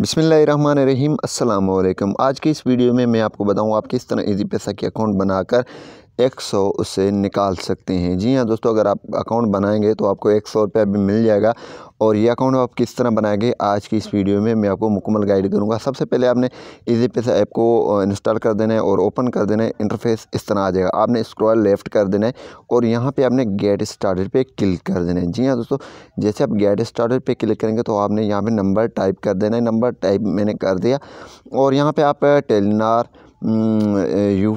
बसमीम अल्लाम आज के इस वीडियो में मैं आपको बताऊँ आप किस तरह इजी पैसा के अकाउंट बनाकर एक सौ उससे निकाल सकते हैं जी हाँ दोस्तों अगर आप अकाउंट बनाएंगे तो आपको एक सौ रुपया भी मिल जाएगा और ये अकाउंट आप किस तरह बनाएंगे आज की इस वीडियो में मैं आपको मुकम्मल गाइड करूँगा सबसे पहले आपने इजी पे ऐप को इंस्टॉल कर देना है और ओपन कर देना है इंटरफेस इस तरह आ जाएगा आपने स्क्रॉल लेफ्ट कर देना है और यहाँ पे आपने गेट स्टार्टेड पे क्लिक कर देना है जी हाँ दोस्तों जैसे आप गेट स्टार्टेड पे क्लिक करेंगे तो आपने यहाँ पर नंबर टाइप कर देना है नंबर टाइप मैंने कर दिया और यहाँ पर आप टेलीनार हम्म, यू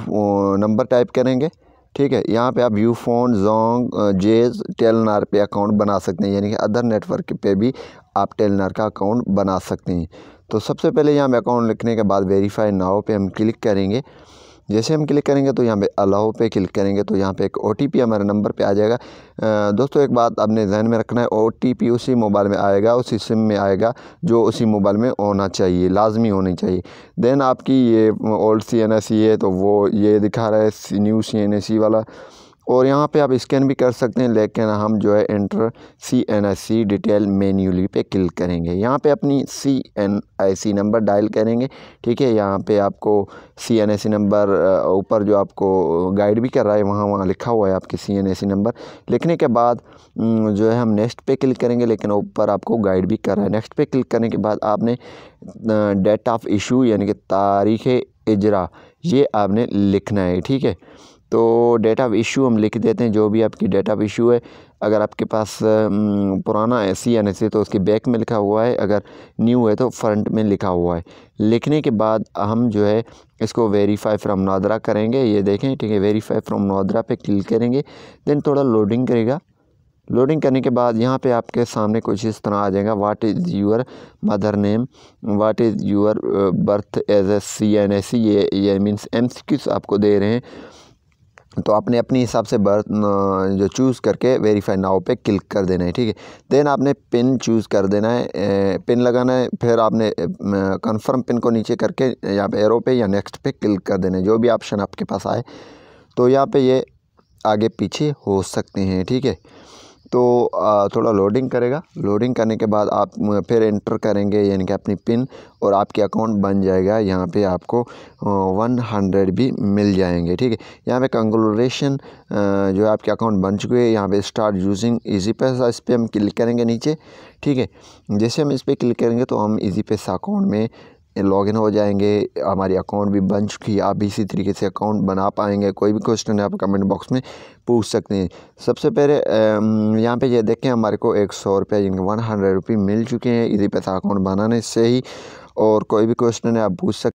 नंबर टाइप करेंगे ठीक है यहाँ पे आप Ufone Zong Jazz Telenor पे अकाउंट बना सकते हैं यानी कि अदर नेटवर्क पे भी आप टेलनार का अकाउंट बना सकते हैं तो सबसे पहले यहाँ पे अकाउंट लिखने के बाद वेरीफाई नाव पे हम क्लिक करेंगे जैसे हम क्लिक करेंगे तो यहाँ पे अलाउ पे क्लिक करेंगे तो यहाँ पे एक ओ हमारे नंबर पे आ जाएगा दोस्तों एक बात आपने जहन में रखना है ओ उसी मोबाइल में आएगा उसी सिम में आएगा जो उसी मोबाइल में होना चाहिए लाजमी होनी चाहिए देन आपकी ये ओल्ड सी एन है तो वो ये दिखा रहा है न्यू सी एन वाला और यहाँ पे आप स्कैन भी कर सकते हैं लेकिन हम जो है enter C N I C detail manually पे क्लिक करेंगे यहाँ पे अपनी C N I C number dial करेंगे ठीक है यहाँ पे आपको सी एन आई सी नंबर ऊपर जो आपको गाइड भी कर रहा है वहाँ वहाँ लिखा हुआ है आपके सी एन आई सी नंबर लिखने के बाद जो है हम नेक्स्ट पे क्लिक करेंगे लेकिन ऊपर आपको गाइड भी कर रहा है नेक्स्ट पे क्लिक करने के बाद आपने डेट ऑफ़ इशू यानी कि तारीख़ इजरा ये आपने लिखना है ठीक है तो डेट ऑफ़ इशू हम लिख देते हैं जो भी आपकी डेट ऑफ़ इशू है अगर आपके पास पुराना है सी एन एस तो उसके बैक में लिखा हुआ है अगर न्यू है तो फ्रंट में लिखा हुआ है लिखने के बाद हम जो है इसको वेरीफाई फ्रॉम नादरा करेंगे ये देखें ठीक है वेरीफाई फ्रॉम नादरा पे क्लिक करेंगे देन थोड़ा लोडिंग करेगा लोडिंग करने के बाद यहाँ पे आपके सामने कुछ इस तरह आ जाएगा what is your mother name what is your birth age A C N S C ये ये मीन्स एम आपको दे रहे हैं तो आपने अपने हिसाब से बर्थ जो चूज़ करके वेरीफाई नाव पे क्लिक कर देना है ठीक है देन आपने पिन चूज़ कर देना है पिन लगाना है फिर आपने कंफर्म पिन को नीचे करके यहाँ पे एरो पे या नेक्स्ट पे क्लिक कर देना है जो भी ऑप्शन आपके पास आए तो यहाँ पे ये आगे पीछे हो सकते हैं ठीक है तो थोड़ा लोडिंग करेगा लोडिंग करने के बाद आप फिर इंटर करेंगे यानी कि अपनी पिन और आपके अकाउंट बन जाएगा यहाँ पे आपको वन हंड्रेड भी मिल जाएंगे ठीक है यहाँ पे कंग्रेचुलेशन जो आपके अकाउंट बन चुके हैं यहाँ पे स्टार्ट यूजिंग इजी पैसा इस पर हम क्लिक करेंगे नीचे ठीक है जैसे हम इस पर क्लिक करेंगे तो हम इजी पैसा अकाउंट में लॉगिन हो जाएंगे हमारी अकाउंट भी बन चुकी है आप भी इसी तरीके से अकाउंट बना पाएंगे कोई भी क्वेश्चन आप कमेंट बॉक्स में पूछ सकते हैं सबसे पहले यहाँ पे ये यह देखें हमारे को एक सौ रुपया यानी वन हंड्रेड रुपी मिल चुके हैं इसी पैसा अकाउंट बनाने से ही और कोई भी क्वेश्चन है आप पूछ सकते